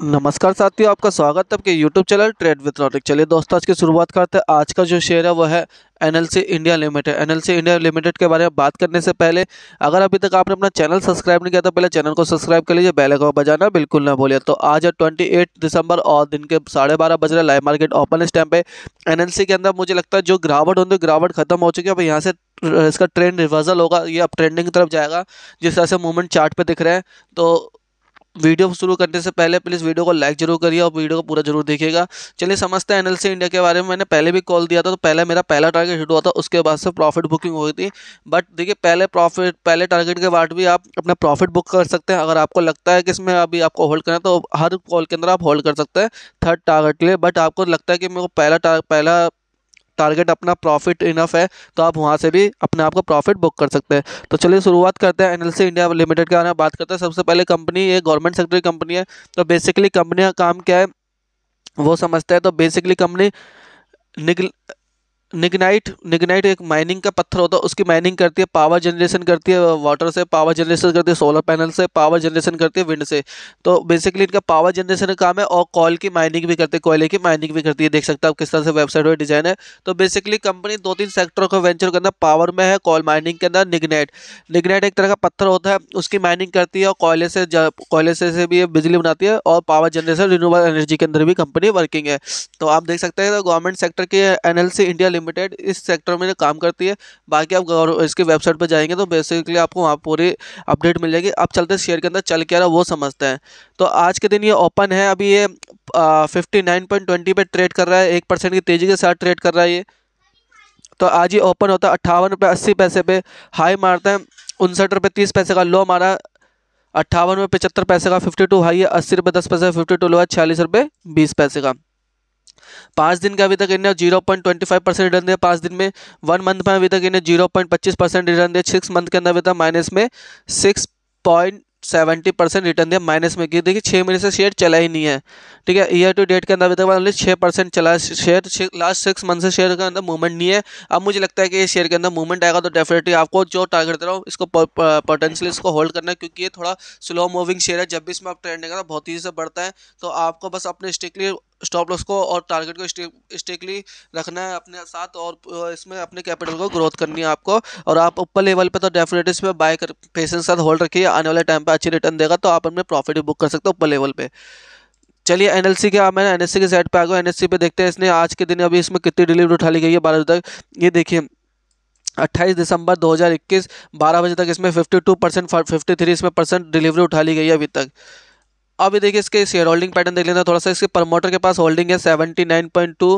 नमस्कार साथियों आपका स्वागत है आपके YouTube चैनल ट्रेड विथ रॉटिक चलिए दोस्तों आज की शुरुआत करते हैं आज का जो शेयर है वो है NLC India limited NLC India limited के बारे में बात करने से पहले अगर अभी तक आपने अपना चैनल सब्सक्राइब नहीं किया तो पहले चैनल को सब्सक्राइब कर लीजिए बेल बजाना बिल्कुल ना बोलिए तो आज है ट्वेंटी एट दिसंबर और दिन के साढ़े बारह बज रहे लाइव मार्केट ओपन इस टाइम पे सी के अंदर मुझे लगता है जो गिरावट होती है गिरावट खत्म हो चुकी है अब यहाँ से इसका ट्रेंड रिवर्सल होगा ये अब ट्रेंडिंग की तरफ जाएगा जिस तरह से मूवमेंट चार्ट पे दिख रहे हैं तो वीडियो शुरू करने से पहले प्लीज़ वीडियो को लाइक जरूर करिए और वीडियो को पूरा जरूर देखिएगा चलिए समझते हैं एनएलसी इंडिया के बारे में मैंने पहले भी कॉल दिया था तो पहले मेरा पहला टारगेट हिट हुआ था उसके बाद से प्रॉफिट बुकिंग हुई थी बट देखिए पहले प्रॉफिट पहले टारगेट के बाद भी आप अपना प्रॉफिट बुक कर सकते हैं अगर आपको लगता है कि इसमें अभी आपको होल्ड करना है तो हर कॉल के अंदर आप होल्ड कर सकते हैं थर्ड टारगेट के लिए बट आपको लगता है कि मेरे को पहला पहला टारगेट अपना प्रॉफिट इनफ है तो आप वहाँ से भी अपने आप को प्रॉफिट बुक कर सकते हैं तो चलिए शुरुआत करते हैं एनएलसी इंडिया लिमिटेड के बारे में बात करते हैं सबसे पहले कंपनी ये गवर्नमेंट सेक्टर की कंपनी है तो बेसिकली कंपनी का काम क्या है वो समझते हैं तो बेसिकली कंपनी निकल निगनाइट निगनाइट एक माइनिंग का पत्थर होता है उसकी माइनिंग करती है पावर जनरेशन करती है वाटर से पावर जनरेशन करती है सोलर पैनल से पावर जनरेशन करती है विंड से तो बेसिकली इनका पावर जनरेशन का काम है और कॉल की माइनिंग भी करती है कोयले की माइनिंग भी करती है देख सकते हो आप किस तरह से वेबसाइट पर डिजाइन है तो बेसिकली कंपनी दो तीन सेक्टरों का वेंचर के अंदर पावर में है कॉल माइनिंग के अंदर निगनाइट निगनाइट एक तरह का पत्थर होता है उसकी माइनिंग करती है और कोयले से कोयले से, भी बिजली बनाती है और पावर जनरेशन रिन्यूबल एनर्जी के अंदर भी कंपनी वर्किंग है तो आप देख सकते हैं गवर्नमेंट सेक्टर के एन इंडिया लिमिटेड इस सेक्टर में काम करती है बाकी आप इसके वेबसाइट पर जाएंगे तो बेसिकली आपको वहाँ पूरी अपडेट मिल जाएगी आप चलते शेयर के अंदर चल क्या रहा वो समझते हैं तो आज के दिन ये ओपन है अभी ये फिफ्टी नाइन पॉइंट ट्वेंटी पर ट्रेड कर रहा है एक परसेंट की तेज़ी के साथ ट्रेड कर रहा है ये तो आज ये ओपन होता है अट्ठावन रुपये अस्सी पैसे पे हाई मारते हैं उनसठ रुपये तीस पैसे का लो मारा अट्ठावन रुपये पचहत्तर पैसे का फिफ्टी टू हाई है अस्सी रुपये दस पैसे फिफ्टी टू लो है छियालीस रुपये बीस पैसे का पाँच दिन का अभी तक इन्हें zero point twenty five percent return दिया पाँच दिन में वन मंथ में अभी तक इन्हें जीरो पॉइंट पच्चीस परसेंट रिटर्न दिया सिक्स मंथ के अंदर अभी तक माइनस में six point seventy percent return दिया माइनस में क्योंकि देखिए छः महीने से शेयर चला ही नहीं है ठीक है ईयर टू डेट के अंदर अभी तक ओनली छः परसेंट चला शेयर लास्ट सिक्स मंथ से शेयर के अंदर मूवमेंट नहीं है अब मुझे लगता है कि ये शेयर के अंदर मूवमेंट आएगा तो डेफिनेटली आपको जो टारगेट दे रहा हूँ इसको पोटेंशियल इसको होल्ड करना है क्योंकि ये थोड़ा स्लो मूविंग शेयर है जब भी इसमें आप ट्रेंड देगा तो बहुत तेज़ी से बढ़ता है तो आपको बस अपने स्ट्रिक्टली स्टॉप लॉस को और टारगेट को स्टेकली रखना है अपने साथ और इसमें अपने कैपिटल को ग्रोथ करनी है आपको और आप ऊपर लेवल पे तो डेफिनेटली इसमें बाय कर पेशेंस साथ होल्ड रखिए आने वाले टाइम पे अच्छी रिटर्न देगा तो आप अपने प्रॉफिट भी बुक कर सकते हो ऊपर लेवल पे चलिए एन एल सी के आप मैंने एन के साइड पर आ गए एन पे देखते हैं इसने आज के दिन अभी इसमें कितनी डिलीवरी उठा ली गई है बारह बजे तक ये देखिए अट्ठाईस दिसंबर इक्कीस बारह बजे तक इसमें टू परसेंट फिफ्टी इसमें परसेंट डिलीवरी उठा ली गई है अभी तक अभी देखिए इसके शेयर होल्डिंग पैटर्न देख लेते हैं थोड़ा सा इसके प्रमोटर के पास होल्डिंग है seventy nine point two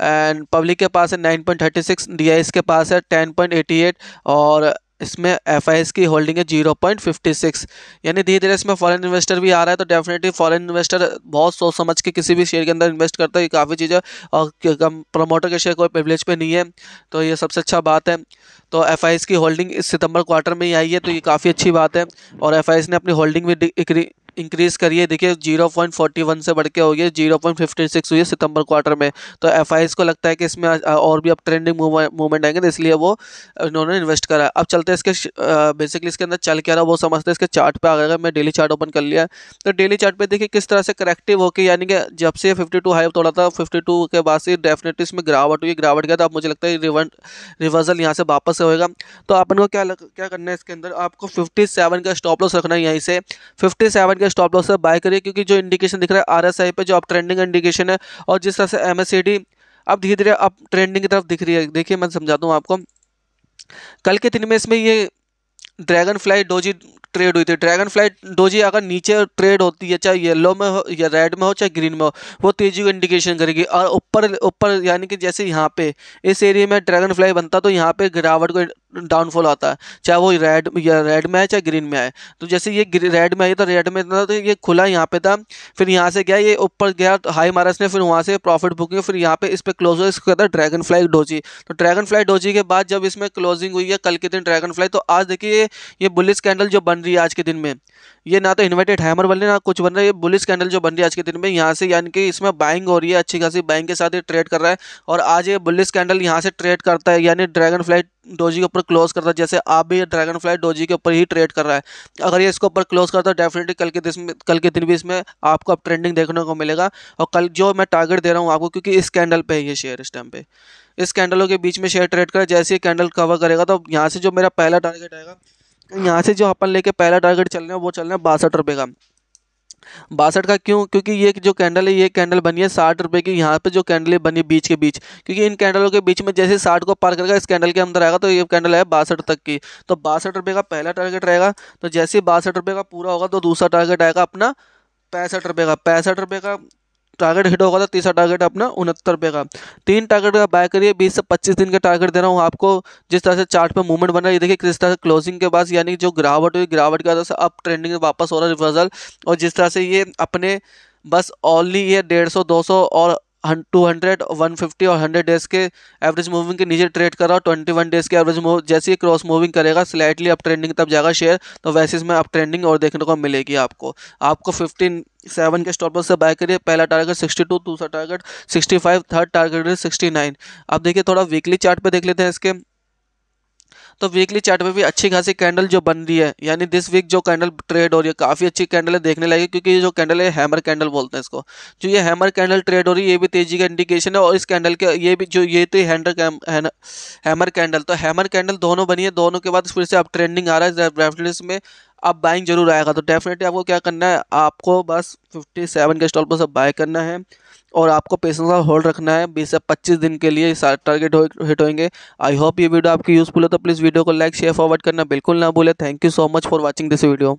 and public के पास है nine point thirty six D I S के पास है टेन पॉइंट एटी एट और इसमें एफ की होल्डिंग है जीरो पॉइंट फिफ्टी सिक्स यानी धीरे धीरे इसमें फॉरेन इन्वेस्टर भी आ रहा है तो डेफिनेटली फॉरेन इन्वेस्टर बहुत सोच समझ के किसी भी शेयर के अंदर इन्वेस्ट करता है काफ़ी चीज़ें और कम प्रमोटर के शेयर कोई प्रिवलेज पे नहीं है तो ये सबसे अच्छा बात है तो एफ की होल्डिंग इस सितंबर क्वार्टर में ही आई है तो ये काफ़ी अच्छी बात है और एफ ने अपनी होल्डिंग भी इंक्रीज़ करिए देखिए जीरो पॉइंट फोर्टी वन से बढ़ के हो गया जीरो पॉइंट फिफ्टी सिक्स हुई है सितंबर क्वार्टर में तो एफ आई को लगता है कि इसमें और भी अब ट्रेंडिंग मूवमेंट आएंगे तो इसलिए वो इन्होंने इन्वेस्ट करा अब चलते हैं इसके बेसिकली इसके अंदर चल क्या रहा वो समझते हैं इसके चार्ट पे आ गया मैं डेली चार्ट ओपन कर लिया तो डेली चार्ट देखिए किस तरह से करेक्टिव होकर यानी कि जब से फिफ्टी टू हाई तोड़ा था फिफ्टी टू के बाद से डेफिनेटली इसमें गिरावट हुई गिरावट गया तो अब मुझे लगता है रिवर्सल यहाँ से वापस होएगा तो अपन को क्या क्या करना है इसके अंदर आपको फिफ्टी सेवन का स्टॉप लॉस रखना है यहीं से फिफ्टी सेवन के के स्टॉप लॉस से बाय करिए क्योंकि जो इंडिकेशन दिख रहा है आरएसआई पे जो अप ट्रेंडिंग इंडिकेशन है और जिस तरह से एमएससीडी अब धीरे धीरे अप ट्रेंडिंग की तरफ दिख रही है देखिए मैं समझाता हूँ आपको कल के दिन में इसमें ये ड्रैगन फ्लाई डोजी ट्रेड हुई थी ड्रैगन फ्लाई डोजी अगर नीचे ट्रेड होती है चाहे येलो में हो या रेड में हो चाहे ग्रीन में हो वो तेजी को इंडिकेशन करेगी और ऊपर ऊपर यानी कि जैसे यहाँ पे इस एरिया में ड्रैगन फ्लाई बनता तो यहाँ पे गिरावट को डाउनफॉल आता है चाहे वो रेड या रेड में आए चाहे ग्रीन में आए तो जैसे ये रेड में आई तो रेड में था तो ये खुला यहाँ पे था फिर यहाँ से गया ये ऊपर गया तो हाई मारा ने फिर वहाँ से प्रॉफिट बुक किया फिर यहाँ पे इस पर हुआ इसको कहता है ड्रैगन फ्लाई डोजी तो ड्रैगन फ्लाई डोजी के बाद जब इसमें क्लोजिंग हुई है कल के दिन ड्रैगन फ्लाई तो आज देखिए ये बुलिस कैंडल जो बन रही है आज के दिन में ये ना तो इन्वर्टेड हैमर बन रही ना कुछ बन रहा है ये बुलिस कैंडल जो बन रही है आज के दिन में यहाँ से यानी कि इसमें बाइंग हो रही है अच्छी खासी बाइंग के साथ ये ट्रेड कर रहा है और आज ये बुलिस कैंडल यहाँ से ट्रेड करता है यानी ड्रैगन फ्लाइट डोजी के ऊपर क्लोज करता है जैसे आप भी ड्रैगन फ्लाइट डोजी के ऊपर ही ट्रेड कर रहा है अगर ये इसके ऊपर क्लोज करता है डेफिनेटली कल के दिन कल के दिन भी इसमें आपको अब ट्रेंडिंग देखने को मिलेगा और कल जो मैं टारगेट दे रहा हूँ आपको क्योंकि इस कैंडल पे है ये शेयर इस टाइम पर इस कैंडलों के बीच में शेयर ट्रेड करें जैसे ही कैंडल कवर करेगा तो यहाँ से जो मेरा पहला टारगेट आएगा यहाँ से जो अपन लेके पहला टारगेट चल रहे हैं वो चल रहे हैं बासठ रुपये का बासठ का क्यों क्योंकि ये जो कैंडल है ये कैंडल बनी है साठ रुपये की यहाँ पे जो कैंडल है बनी बीच के बीच क्योंकि इन कैंडलों के बीच में जैसे साठ को पार करेगा इस कैंडल के अंदर आएगा तो ये कैंडल है बासठ तक की तो बासठ रुपये का पहला टारगेट रहेगा तो जैसे ही बासठ रुपये का पूरा होगा तो दूसरा टारगेट आएगा अपना पैंसठ रुपये का पैंसठ रुपये का टारगेट हिट होगा तो तीसरा टारगेट अपना उनहत्तर रुपये का तीन टारगेट का बाय करिए बीस से पच्चीस दिन का टारगेट दे रहा हूँ आपको जिस तरह से चार्ट पे मूवमेंट बन रहा है ये देखिए किस तरह से क्लोजिंग के बाद यानी जो गिरावट हुई गिरावट की वजह से अब ट्रेंडिंग वापस हो रहा है रिवर्सल और जिस तरह से ये अपने बस ओनली ये डेढ़ सौ दो सौ और टू हंड्रेड वन फिफ्टी और हंड्रेड डेज के एवरेज मूविंग के नीचे ट्रेड कर रहा हूँ ट्वेंटी वन डेज के एवरेज मूव जैसे ही क्रॉस मूविंग करेगा स्लाइटली अप ट्रेंडिंग तब जाएगा शेयर तो वैसे इसमें अप ट्रेंडिंग और देखने को मिलेगी आपको आपको फिफ्टीन सेवन के स्टॉप से बाय करिए पहला टारगेट सिक्सटी टू दूसरा target sixty five third target sixty nine अब देखिए थोड़ा वीकली चार्ट पे देख लेते हैं इसके तो वीकली चार्ट में भी अच्छी खासी कैंडल जो बन रही है यानी दिस वीक जो कैंडल ट्रेड हो रही है काफ़ी अच्छी कैंडल है देखने लगे क्योंकि ये जो कैंडल है हैमर कैंडल बोलते हैं इसको जो ये हैमर कैंडल ट्रेड हो रही है ये भी तेजी का इंडिकेशन है और इस कैंडल के ये भी जो ये थी हैंडर हैमर कैंडल तो हैमर कैंडल तो दोनों बनी है दोनों के बाद फिर से अब ट्रेंडिंग आ रहा है में अब बाइंग जरूर आएगा तो डेफिनेटली आपको क्या करना है आपको बस फिफ्टी सेवन के स्टॉल पर सब बाय करना है और आपको पेशेंस का होल्ड रखना है बीस से पच्चीस दिन के लिए टारगेट हो, हिट होंगे आई होप ये वीडियो आपकी यूज़फुल है तो प्लीज़ वीडियो को लाइक शेयर फॉरवर्ड करना बिल्कुल ना भूले thank you so much for watching this video